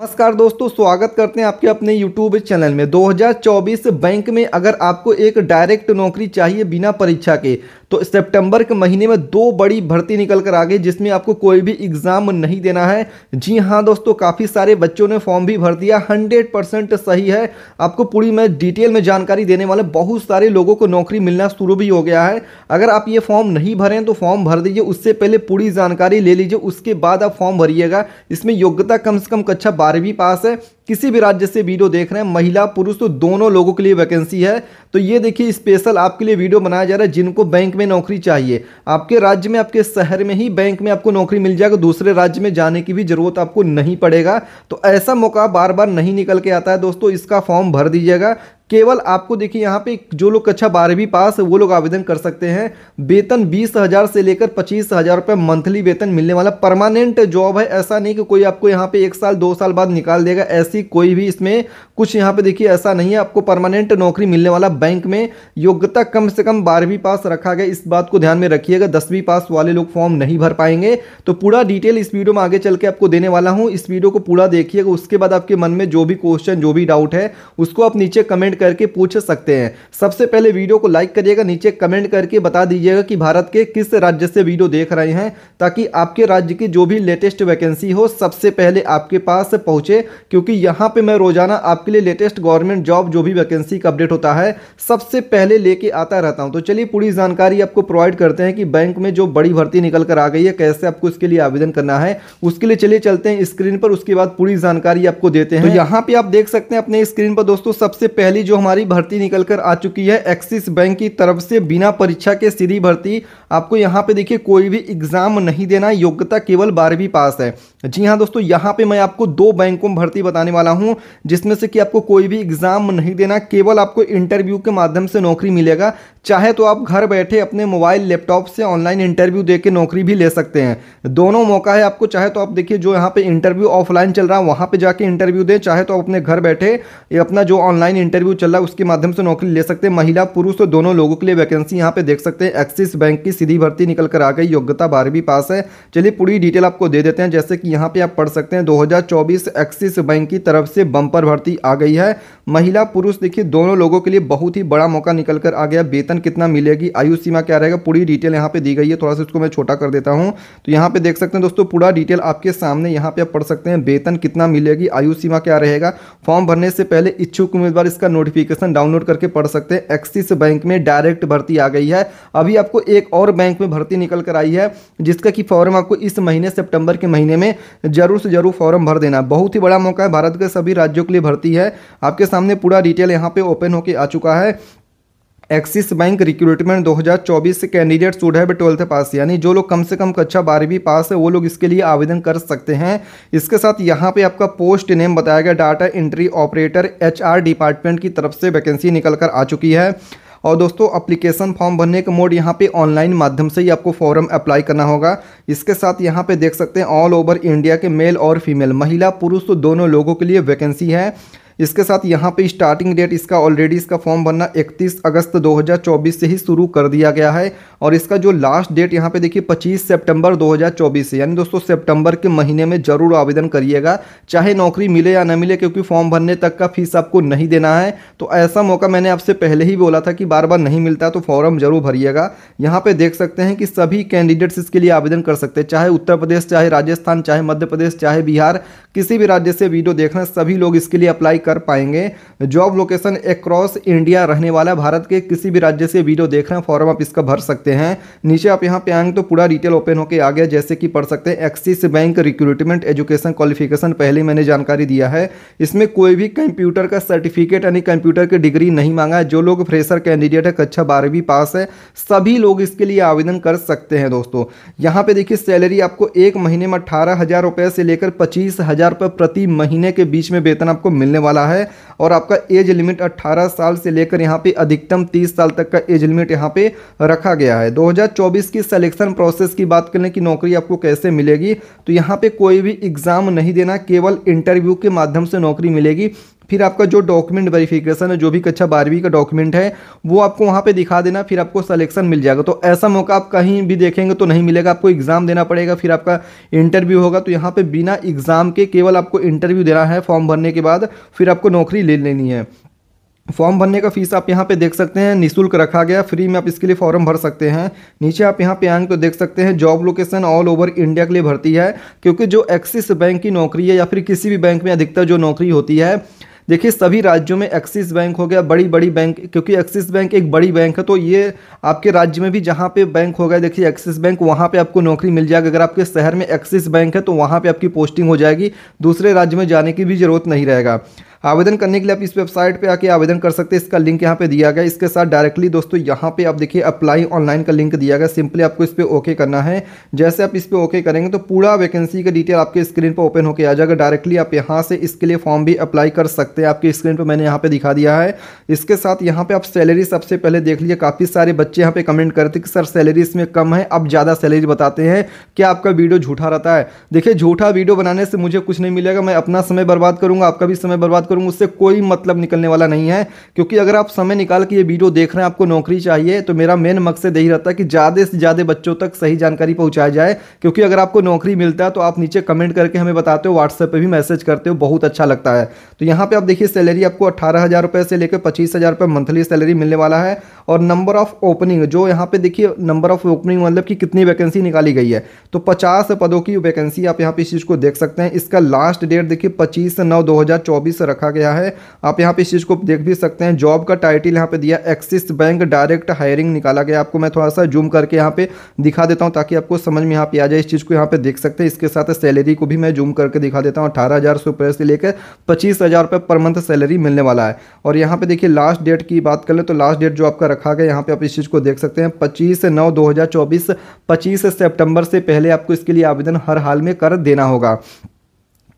नमस्कार दोस्तों स्वागत करते हैं आपके अपने यूट्यूब चैनल में 2024 बैंक में अगर आपको एक डायरेक्ट नौकरी चाहिए बिना परीक्षा के तो सितंबर के महीने में दो बड़ी भर्ती निकल कर आ गई जिसमें आपको कोई भी एग्ज़ाम नहीं देना है जी हाँ दोस्तों काफ़ी सारे बच्चों ने फॉर्म भी भर दिया हंड्रेड परसेंट सही है आपको पूरी मैं डिटेल में जानकारी देने वाले बहुत सारे लोगों को नौकरी मिलना शुरू भी हो गया है अगर आप ये फॉर्म नहीं भरें तो फॉर्म भर दीजिए उससे पहले पूरी जानकारी ले लीजिए उसके बाद आप फॉर्म भरिएगा इसमें योग्यता कम से कम कक्षा बारहवीं पास है किसी भी राज्य से वीडियो देख रहे हैं महिला पुरुष तो दोनों लोगों के लिए वैकेंसी है तो ये देखिए स्पेशल आपके लिए वीडियो बनाया जा रहा है जिनको बैंक में नौकरी चाहिए आपके राज्य में आपके शहर में ही बैंक में आपको नौकरी मिल जाएगा दूसरे राज्य में जाने की भी ज़रूरत आपको नहीं पड़ेगा तो ऐसा मौका बार बार नहीं निकल के आता है दोस्तों इसका फॉर्म भर दीजिएगा केवल आपको देखिए यहाँ पे जो लोग कक्षा बारहवीं पास है वो लोग आवेदन कर सकते हैं वेतन बीस हज़ार से लेकर पच्चीस हज़ार रुपये मंथली वेतन मिलने वाला परमानेंट जॉब है ऐसा नहीं कि कोई आपको यहाँ पे एक साल दो साल बाद निकाल देगा ऐसी कोई भी इसमें कुछ यहाँ पे देखिए ऐसा नहीं है आपको परमानेंट नौकरी मिलने वाला बैंक में योग्यता कम से कम बारहवीं पास रखा गया इस बात को ध्यान में रखिएगा दसवीं पास वाले लोग फॉर्म नहीं भर पाएंगे तो पूरा डिटेल इस वीडियो में आगे चल के आपको देने वाला हूँ इस वीडियो को पूरा देखिएगा उसके बाद आपके मन में जो भी क्वेश्चन जो भी डाउट है उसको आप नीचे कमेंट कमेंट करके पूछ सकते हैं सबसे पहले वीडियो को लाइक करिएगा नीचे कमेंट करके बता दीजिएगा कि भारत के किस राज्य से वीडियो देख रहे हैं ताकि आपके राज्य की जो भी लेटेस्ट वैकेंसी हो सबसे पहले आपके पास पहुंचे क्योंकि यहां पे मैं रोजाना आपके लिए लेटेस्ट गवर्नमेंट जॉब जो भी वैकेंसी का अपडेट होता है सबसे पहले लेके आता रहता हूं तो चलिए पूरी जानकारी आपको प्रोवाइड करते हैं कि बैंक में जो बड़ी भर्ती निकल कर आ गई है कैसे आपको इसके लिए आवेदन करना है उसके लिए चलिए चलते हैं स्क्रीन पर उसके बाद पूरी जानकारी आपको देते तो हैं तो यहाँ पे आप देख सकते हैं अपने स्क्रीन पर दोस्तों सबसे पहली जो हमारी भर्ती निकल कर आ चुकी है एक्सिस बैंक की तरफ से बिना परीक्षा के सीधी भर्ती आपको यहाँ पे देखिए कोई भी एग्ज़ाम नहीं देना योग्यता केवल बारहवीं पास है जी हाँ दोस्तों यहाँ पे मैं आपको दो बैंकों में भर्ती बताने वाला हूँ जिसमें से कि आपको कोई भी एग्ज़ाम नहीं देना केवल आपको इंटरव्यू के माध्यम से नौकरी मिलेगा चाहे तो आप घर बैठे अपने मोबाइल लैपटॉप से ऑनलाइन इंटरव्यू दे के नौकरी भी ले सकते हैं दोनों मौका है आपको चाहे तो आप देखिए जो यहाँ पे इंटरव्यू ऑफलाइन चल रहा है वहाँ पे जाके इंटरव्यू दें चाहे तो आप अपने घर बैठे अपना जो ऑनलाइन इंटरव्यू चल रहा है उसके माध्यम से नौकरी ले सकते हैं महिला पुरुष तो दोनों लोगों के लिए वैकेंसी यहाँ पे देख सकते हैं एक्सिस बैंक की सीधी भर्ती निकल कर आ गई योग्यता बारहवीं पास है चलिए पूरी डिटेल आपको दे देते हैं जैसे कि यहाँ पे आप पढ़ सकते हैं दो एक्सिस बैंक की तरफ से बम्पर भर्ती आ गई है महिला पुरुष देखिए दोनों लोगों के लिए बहुत ही बड़ा मौका निकल कर आ गया वेतन पेंशन कितना मिलेगी आयु सीमा क्या रहेगा पूरी डिटेल यहाँ पे दी गई है थोड़ा सा इसको मैं छोटा कर देता हूँ तो यहाँ पे देख सकते हैं दोस्तों पूरा डिटेल आपके सामने यहाँ पे आप पढ़ सकते हैं वेतन कितना मिलेगी आयु सीमा क्या रहेगा फॉर्म भरने से पहले इच्छुक उम्मीदवार इसका नोटिफिकेशन डाउनलोड करके पढ़ सकते हैं एक्सिस बैंक में डायरेक्ट भर्ती आ गई है अभी आपको एक और बैंक में भर्ती निकल कर आई है जिसका कि फॉर्म आपको इस महीने सेप्टेम्बर के महीने में जरूर से जरूर फॉर्म भर देना बहुत ही बड़ा मौका है भारत के सभी राज्यों के लिए भर्ती है आपके सामने पूरा डिटेल यहाँ पे ओपन होकर आ चुका है Axis bank recruitment 2024 candidate should है ट्वेल्थ पास यानी जो लोग कम से कम कक्षा बारहवीं पास है वो लोग इसके लिए आवेदन कर सकते हैं इसके साथ यहाँ पे आपका पोस्ट नेम बताया गया data entry operator HR department की तरफ से वैकेंसी निकल कर आ चुकी है और दोस्तों अप्लीकेशन फॉर्म भरने का मोड यहाँ पे ऑनलाइन माध्यम से ही आपको फॉर्म अप्लाई करना होगा इसके साथ यहाँ पे देख सकते हैं ऑल ओवर इंडिया के मेल और फीमेल महिला पुरुष तो दोनों लोगों के लिए वैकेंसी है इसके साथ यहाँ पे स्टार्टिंग डेट इसका ऑलरेडी इसका फॉर्म भरना 31 अगस्त 2024 से ही शुरू कर दिया गया है और इसका जो लास्ट डेट यहाँ पे देखिए 25 सितंबर 2024 से यानी दोस्तों सितंबर के महीने में ज़रूर आवेदन करिएगा चाहे नौकरी मिले या न मिले क्योंकि फॉर्म भरने तक का फीस आपको नहीं देना है तो ऐसा मौका मैंने आपसे पहले ही बोला था कि बार बार नहीं मिलता तो फॉर्म ज़रूर भरिएगा यहाँ पे देख सकते हैं कि सभी कैंडिडेट्स इसके लिए आवेदन कर सकते हैं चाहे उत्तर प्रदेश चाहे राजस्थान चाहे मध्य प्रदेश चाहे बिहार किसी भी राज्य से वीडियो देखना सभी लोग इसके लिए अप्लाई कर पाएंगे जॉब लोकेशन अक्रॉस इंडिया रहने वाला भारत के किसी भी राज्य से वीडियो देखना फॉर्म आप इसका भर सकते हैं नीचे आप यहाँ पे आएंगे तो पूरा डिटेल ओपन होकर आ गया जैसे कि पढ़ सकते हैं Axis bank recruitment education qualification पहले मैंने जानकारी दिया है इसमें कोई भी कंप्यूटर का सर्टिफिकेट यानी कंप्यूटर की डिग्री नहीं मांगा जो लोग फ्रेशर कैंडिडेट है कक्षा बारहवीं पास है सभी लोग इसके लिए आवेदन कर सकते हैं दोस्तों यहाँ पे देखिए सैलरी आपको एक महीने में अठारह से लेकर पच्चीस हज़ार रुपये प्रति महीने के बीच में वेतन आपको मिलने वाला है और आपका एज लिमिट 18 साल से लेकर यहाँ पे अधिकतम 30 साल तक का एज लिमिट यहाँ पे रखा गया है 2024 की सिलेक्शन प्रोसेस की बात करें कि नौकरी आपको कैसे मिलेगी तो यहाँ पे कोई भी एग्ज़ाम नहीं देना केवल इंटरव्यू के माध्यम से नौकरी मिलेगी फिर आपका जो डॉक्यूमेंट वेरिफिकेशन है जो भी कक्षा बारहवीं का डॉक्यूमेंट है वो आपको वहाँ पे दिखा देना फिर आपको सलेक्शन मिल जाएगा तो ऐसा मौका आप कहीं भी देखेंगे तो नहीं मिलेगा आपको एग्ज़ाम देना पड़ेगा फिर आपका इंटरव्यू होगा तो यहाँ पर बिना एग्ज़ाम के केवल आपको इंटरव्यू देना है फॉर्म भरने के बाद फिर आपको नौकरी ले लेनी है फॉर्म भरने का फीस आप यहाँ पे देख सकते हैं निशुल्क रखा गया फ्री में आप इसके लिए फॉर्म भर सकते हैं नीचे आप यहाँ पे आएंगे तो देख सकते हैं job location all over India के लिए भरती है क्योंकि जो एक्सिस बैंक की नौकरी है या फिर किसी भी बैंक में अधिकतर जो नौकरी होती है देखिए सभी राज्यों में एक्सिस बैंक हो गया बड़ी बड़ी बैंक क्योंकि एक्सिस बैंक एक बड़ी बैंक है तो ये आपके राज्य में भी जहाँ पे बैंक हो गया देखिए एक्सिस बैंक वहाँ पे आपको नौकरी मिल जाएगी अगर आपके शहर में एक्सिस बैंक है तो वहाँ पे आपकी पोस्टिंग हो जाएगी दूसरे राज्य में जाने की भी जरूरत नहीं रहेगा आवेदन करने के लिए आप इस वेबसाइट पर आके आवेदन कर सकते हैं इसका लिंक यहाँ पे दिया गया इसके साथ डायरेक्टली दोस्तों यहाँ पे आप देखिए अप्लाई ऑनलाइन का लिंक दिया गया सिंपली आपको इस पर ओके करना है जैसे आप इस पर ओके करेंगे तो पूरा वैकेंसी का डिटेल आपके स्क्रीन पर ओपन होकर आ जाएगा डायरेक्टली आप यहाँ से इसके लिए फॉर्म भी अप्लाई कर सकते हैं आपकी स्क्रीन पर मैंने यहाँ पर दिखा दिया है इसके साथ यहाँ पर आप सैलरी सबसे पहले देख लीजिए काफ़ी सारे बच्चे यहाँ पे कमेंट करते कि सर सैलरी इसमें कम है आप ज़्यादा सैलरी बताते हैं क्या आपका वीडियो झूठा रहता है देखिए झूठा वीडियो बनाने से मुझे कुछ नहीं मिलेगा मैं अपना समय बर्बाद करूँगा आपका भी समय बर्बाद करूँ उससे कोई मतलब निकलने वाला नहीं है क्योंकि अगर आप समय निकाल के ये वीडियो देख रहे हैं आपको नौकरी चाहिए तो मेरा मेन मकसद यही रहता है कि ज़्यादा से ज़्यादा बच्चों तक सही जानकारी पहुँचाया जाए क्योंकि अगर आपको नौकरी मिलता है तो आप नीचे कमेंट करके हमें बताते हो व्हाट्सएप पर भी मैसेज करते हो बहुत अच्छा लगता है तो यहाँ पर आप देखिए सैलरी आपको अट्ठारह हज़ार रुपये से लेकर पच्चीस हज़ार रुपये मंथली सैलरी मिलने वाला है और नंबर ऑफ ओपनिंग जो यहाँ पे देखिए नंबर ऑफ ओपनिंग मतलब कि कितनी वैकेंसी निकाली गई है तो 50 पदों की वैकेंसी आप यहाँ पे इस चीज़ को देख सकते हैं इसका लास्ट डेट देखिए 25 नौ 2024 हज़ार रखा गया है आप यहाँ पे इस चीज़ को देख भी सकते हैं जॉब का टाइटल यहाँ पे दिया एक्सिस बैंक डायरेक्ट हायरिंग निकाला गया आपको मैं थोड़ा सा जूम करके यहाँ पे दिखा देता हूँ ताकि आपको समझ में यहाँ पे आ जाए इस चीज़ को यहाँ पे देख सकते हैं इसके साथ सैलरी को भी मैं जूम करके दिखा देता हूँ अठारह हज़ार से लेकर पच्चीस हज़ार पर मंथ सैलरी मिलने वाला है और यहाँ पर देखिए लास्ट डेट की बात कर ले तो लास्ट डेट जो आपका रखा गया यहाँ पर आप इस चीज़ को देख सकते हैं पच्चीस नौ दो हज़ार सितंबर से पहले आपको इसके लिए आवेदन हर हाल में कर देना होगा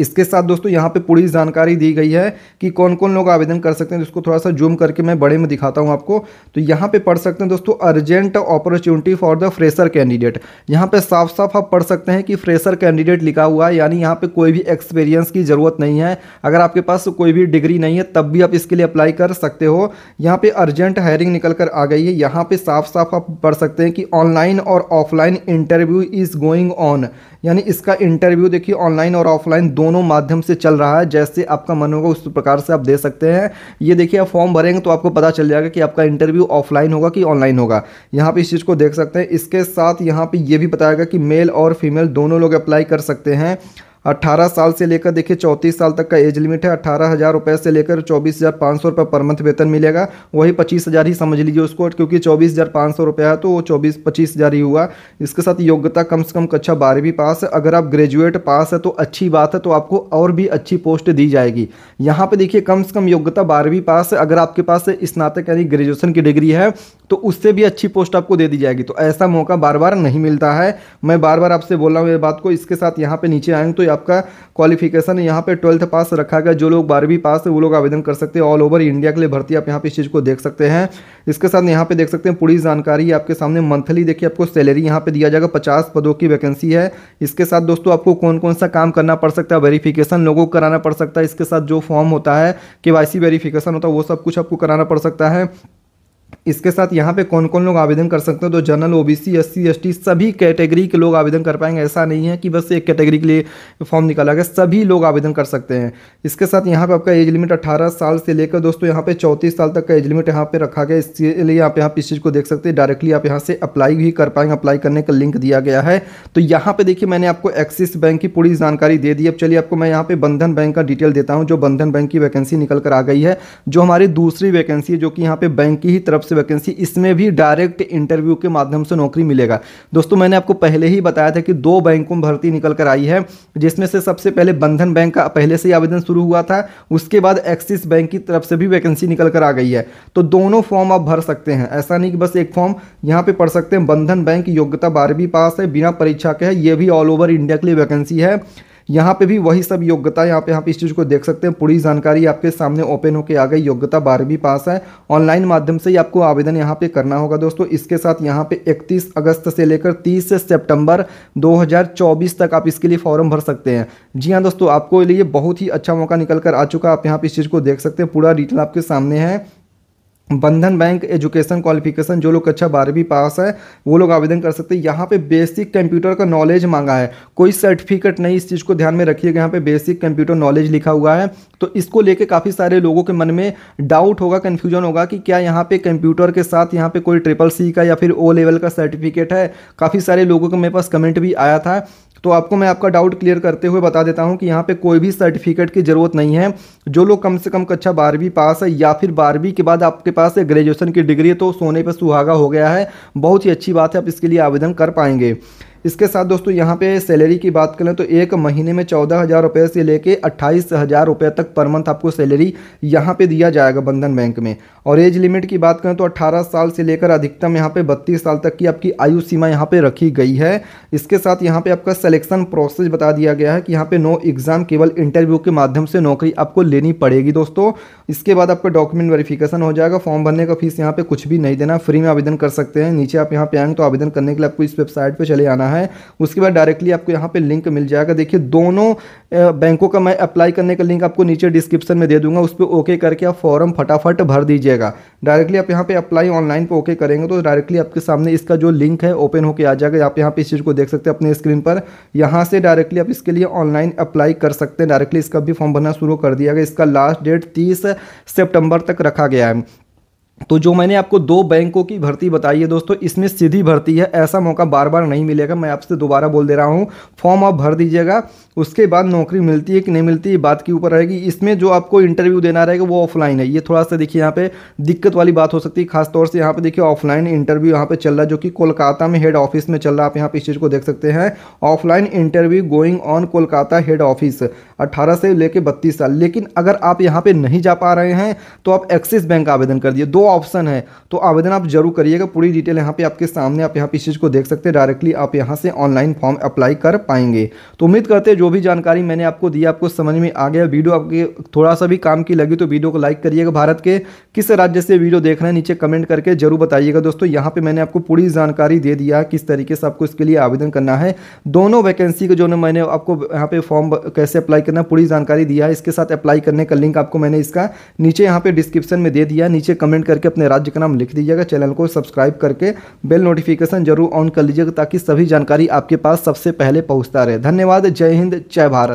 इसके साथ दोस्तों यहाँ पे पूरी जानकारी दी गई है कि कौन कौन लोग आवेदन कर सकते हैं जिसको थोड़ा सा जूम करके मैं बड़े में दिखाता हूँ आपको तो यहाँ पे पढ़ सकते हैं दोस्तों urgent opportunity for the fresher candidate यहाँ पे साफ साफ आप पढ़ सकते हैं कि फ्रेशर कैंडिडेट लिखा हुआ है यानी यहाँ पर कोई भी एक्सपीरियंस की ज़रूरत नहीं है अगर आपके पास कोई भी डिग्री नहीं है तब भी आप इसके लिए अप्लाई कर सकते हो यहाँ पर अर्जेंट हायरिंग निकल कर आ गई है यहाँ पर साफ साफ आप पढ़ सकते हैं कि ऑनलाइन और offline interview is going on यानी इसका इंटरव्यू देखिए ऑनलाइन और ऑफलाइन दोनों माध्यम से चल रहा है जैसे आपका मन होगा उस प्रकार से आप दे सकते हैं ये देखिए आप फॉर्म भरेंगे तो आपको पता चल जाएगा कि आपका इंटरव्यू ऑफलाइन होगा कि ऑनलाइन होगा यहाँ पर इस चीज़ को देख सकते हैं इसके साथ यहाँ पर यह भी बताएगा कि मेल और फीमेल दोनों लोग अप्लाई कर सकते हैं अट्ठारह साल से लेकर देखिए चौंतीस साल तक का एज लिमिट है अठारह हज़ार रुपये से लेकर चौबीस हज़ार पाँच सौ रुपये पर मंथ वेतन मिलेगा वही पच्चीस हज़ार ही समझ लीजिए उसको क्योंकि चौबीस हज़ार पाँच सौ रुपया है तो वो चौबीस पच्चीस हज़ार ही हुआ इसके साथ योग्यता कम से कम कक्षा बारहवीं पास अगर आप ग्रेजुएट पास है तो अच्छी बात है तो आपको और भी अच्छी पोस्ट दी जाएगी यहाँ पर देखिए कम से कम योग्यता बारहवीं पास अगर आपके पास स्नातक यानी ग्रेजुएसन की डिग्री है तो उससे भी अच्छी पोस्ट आपको दे दी जाएगी तो ऐसा मौका बार बार नहीं मिलता है मैं बार बार आपसे बोल रहा हूँ ये बात को इसके साथ यहाँ पर नीचे आएंगे तो आपका क्वालिफिकेशन यहाँ पे ट्वेल्थ पास रखा गया जो लोग बारहवीं पास है वो लोग आवेदन कर सकते हैं ऑल ओवर इंडिया के लिए भर्ती आप यहाँ पे इस चीज़ को देख सकते हैं इसके साथ यहाँ पे देख सकते हैं पूरी जानकारी आपके सामने मंथली देखिए आपको सैलरी यहाँ पे दिया जाएगा पचास पदों की वैकेंसी है इसके साथ दोस्तों आपको कौन कौन सा काम करना पड़ सकता है वेरीफिकेशन लोगों को कराना पड़ सकता है इसके साथ जो फॉर्म होता है के वाई वेरीफिकेशन होता है वो सब कुछ आपको कराना पड़ सकता है इसके साथ यहाँ पे कौन कौन लोग आवेदन कर सकते हैं तो जनरल ओबीसी एससी एसटी सभी कैटेगरी के लोग आवेदन कर पाएंगे ऐसा नहीं है कि बस एक कैटेगरी के लिए फॉर्म निकाला गया सभी लोग आवेदन कर सकते हैं इसके साथ यहाँ पे आपका एज लिमिट 18 साल से लेकर दोस्तों यहाँ पे 34 साल तक का एज लिमिट यहाँ पे रखा गया लिए आप यहाँ इस चीज़ को देख सकते हैं डायरेक्टली आप यहाँ से अप्लाई भी कर पाएंगे अप्लाई करने का लिंक दिया गया है तो यहाँ पर देखिए मैंने आपको एक्सिस बैंक की पूरी जानकारी दे दी अब चलिए आपको मैं यहाँ पर बंधन बैंक का डिटेल देता हूँ जो बंधन बैंक की वैकेंसी निकल कर आ गई है जो हमारी दूसरी वैकेंसी है जो कि यहाँ पर बैंक की ही तरफ से वैकेंसी इसमें भी डायरेक्ट इंटरव्यू के माध्यम से नौकरी मिलेगा दोस्तों मैंने आपको पहले ही बताया था कि दो बैंकों में भर्ती निकल कर आई है जिसमें से सबसे पहले बंधन बैंक का पहले से ही आवेदन शुरू हुआ था उसके बाद एक्सिस बैंक की तरफ से भी वैकेंसी निकल कर आ गई है तो दोनों फॉर्म आप भर सकते हैं ऐसा नहीं कि बस एक फॉर्म यहाँ पर पढ़ सकते हैं बंधन बैंक योग्यता बारहवीं पास है बिना परीक्षा के है ये भी ऑल ओवर इंडिया के लिए वैकेंसी है यहाँ पे भी वही सब योग्यता यहाँ पे आप इस चीज़ को देख सकते हैं पूरी जानकारी आपके सामने ओपन होकर आ गई योग्यता बारहवीं पास है ऑनलाइन माध्यम से ही आपको आवेदन यहाँ पे करना होगा दोस्तों इसके साथ यहाँ पे 31 अगस्त से लेकर 30 सितंबर 2024 तक आप इसके लिए फॉर्म भर सकते हैं जी हाँ दोस्तों आपको लिए बहुत ही अच्छा मौका निकल कर आ चुका आप यहाँ पे इस चीज़ को देख सकते हैं पूरा डिटेल आपके सामने है बंधन बैंक एजुकेशन क्वालिफिकेशन जो लोग कक्षा अच्छा बारहवीं पास है वो लोग आवेदन कर सकते हैं यहाँ पे बेसिक कंप्यूटर का नॉलेज मांगा है कोई सर्टिफिकेट नहीं इस चीज़ को ध्यान में रखिएगा यहाँ पे बेसिक कंप्यूटर नॉलेज लिखा हुआ है तो इसको लेके काफ़ी सारे लोगों के मन में डाउट होगा कन्फ्यूजन होगा कि क्या यहाँ पे कंप्यूटर के साथ यहाँ पे कोई ट्रिपल सी का या फिर ओ लेवल का सर्टिफिकेट है काफ़ी सारे लोगों के मेरे पास कमेंट भी आया था तो आपको मैं आपका डाउट क्लियर करते हुए बता देता हूँ कि यहाँ पे कोई भी सर्टिफिकेट की ज़रूरत नहीं है जो लोग कम से कम कक्षा बारहवीं पास है या फिर बारहवीं के बाद आपके पास ग्रेजुएसन की डिग्री है तो सोने पर सुहागा हो गया है बहुत ही अच्छी बात है आप इसके लिए आवेदन कर पाएंगे इसके साथ दोस्तों यहाँ पे सैलरी की बात करें तो एक महीने में चौदह हज़ार रुपये से लेके अट्ठाईस हज़ार रुपये तक पर मंथ आपको सैलरी यहाँ पे दिया जाएगा बंधन बैंक में और एज लिमिट की बात करें तो 18 साल से लेकर अधिकतम यहाँ पे 32 साल तक की आपकी आयु सीमा यहाँ पे रखी गई है इसके साथ यहाँ पे आपका सलेक्शन प्रोसेस बता दिया गया है कि यहाँ पर नो एग्ज़ाम केवल इंटरव्यू के माध्यम से नौकरी आपको लेनी पड़ेगी दोस्तों इसके बाद आपका डॉक्यूमेंट वेरिफिकेशन हो जाएगा फॉर्म भरने का फीस यहाँ पर कुछ भी नहीं देना फ्री में आवेदन कर सकते हैं नीचे आप यहाँ पे आएंगे तो आवेदन करने के लिए आपको इस वेबसाइट पर चले आना है है उसके बाद डायरेक्टली आपको यहाँ पे लिंक मिल जाएगा देखिए दोनों बैंकों का मैं अप्लाई करने का लिंक आपको नीचे डिस्क्रिप्शन में दे दूंगा उस पर ओके करके आप फॉर्म फटाफट भर दीजिएगा डायरेक्टली आप यहाँ पे अप्लाई ऑनलाइन पर ओके करेंगे तो डायरेक्टली आपके सामने इसका जो लिंक है ओपन होकर आ जाएगा आप यहाँ पे इस चीज़ को देख सकते हैं अपने स्क्रीन पर यहाँ से डायरेक्टली आप इसके लिए ऑनलाइन अप्लाई कर सकते हैं डायरेक्टली इसका भी फॉर्म भरना शुरू कर दिया गया इसका लास्ट डेट तीस सेप्टेम्बर तक रखा गया है तो जो मैंने आपको दो बैंकों की भर्ती बताई है दोस्तों इसमें सीधी भर्ती है ऐसा मौका बार बार नहीं मिलेगा मैं आपसे दोबारा बोल दे रहा हूँ फॉर्म आप भर दीजिएगा उसके बाद नौकरी मिलती है कि नहीं मिलती है बात के ऊपर रहेगी इसमें जो आपको इंटरव्यू देना रहेगा वो ऑफलाइन है ये थोड़ा सा देखिए यहाँ पे दिक्कत वाली बात हो सकती है खासतौर से यहाँ पे देखिए ऑफलाइन इंटरव्यू यहाँ पे चल रहा है जो कि कोलकाता में हेड ऑफिस में चल रहा है आप यहाँ पे इस चीज़ को देख सकते हैं offline interview going on Kolkata head office अट्ठारह से लेकर बत्तीस साल लेकिन अगर आप यहाँ पर नहीं जा पा रहे हैं तो आप एक्सिस बैंक आवेदन कर दिए दो ऑप्शन है तो आवेदन आप जरूर करिएगा पूरी डिटेल यहाँ पे आपके सामने आप यहाँ पे इस चीज़ को देख सकते हैं डायरेक्टली आप यहाँ से ऑनलाइन फॉर्म अप्लाई कर पाएंगे तो उम्मीद करते हैं जो भी जानकारी मैंने आपको दी आपको समझ में आ गया वीडियो आपके थोड़ा सा भी काम की लगी तो वीडियो को लाइक करिएगा भारत के किस राज्य से वीडियो देख रहे हैं नीचे कमेंट करके जरूर बताइएगा दोस्तों यहाँ पर मैंने आपको पूरी जानकारी दे दिया किस तरीके से आपको इसके लिए आवेदन करना है दोनों वैकेंसी के जो मैंने आपको यहाँ पर फॉर्म कैसे अप्लाई करना पूरी जानकारी दिया है इसके साथ अप्लाई करने का लिंक आपको मैंने इसका नीचे यहाँ पर डिस्क्रिप्शन में दे दिया नीचे कमेंट करके अपने राज्य का नाम लिख दीजिएगा चैनल को सब्सक्राइब करके बेल नोटिफिकेशन जरूर ऑन कर लीजिएगा ताकि सभी जानकारी आपके पास सबसे पहले पहुँचता रहे धन्यवाद जय हिंद जय भारत